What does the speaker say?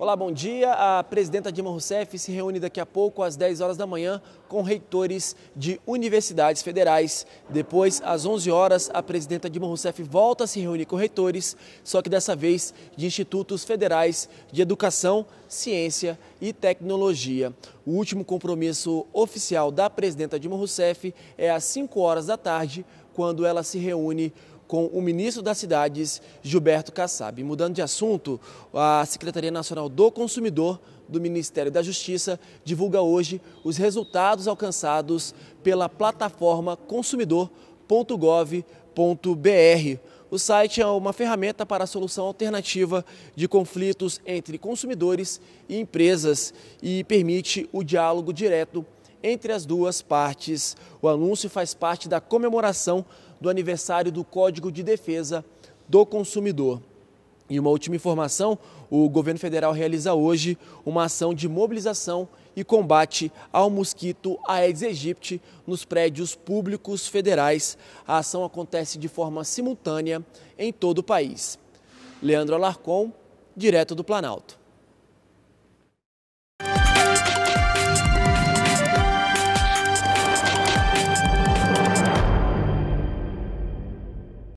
Olá, bom dia. A presidenta Dilma Rousseff se reúne daqui a pouco às 10 horas da manhã com reitores de universidades federais. Depois, às 11 horas, a presidenta Dilma Rousseff volta a se reunir com reitores, só que dessa vez de institutos federais de educação, ciência e tecnologia. O último compromisso oficial da presidenta Dilma Rousseff é às 5 horas da tarde, quando ela se reúne com o ministro das Cidades, Gilberto Kassab. Mudando de assunto, a Secretaria Nacional do Consumidor do Ministério da Justiça divulga hoje os resultados alcançados pela plataforma consumidor.gov.br. O site é uma ferramenta para a solução alternativa de conflitos entre consumidores e empresas e permite o diálogo direto entre as duas partes. O anúncio faz parte da comemoração do aniversário do Código de Defesa do Consumidor. E uma última informação: o governo federal realiza hoje uma ação de mobilização e combate ao mosquito Aedes aegypti nos prédios públicos federais. A ação acontece de forma simultânea em todo o país. Leandro Alarcon, direto do Planalto.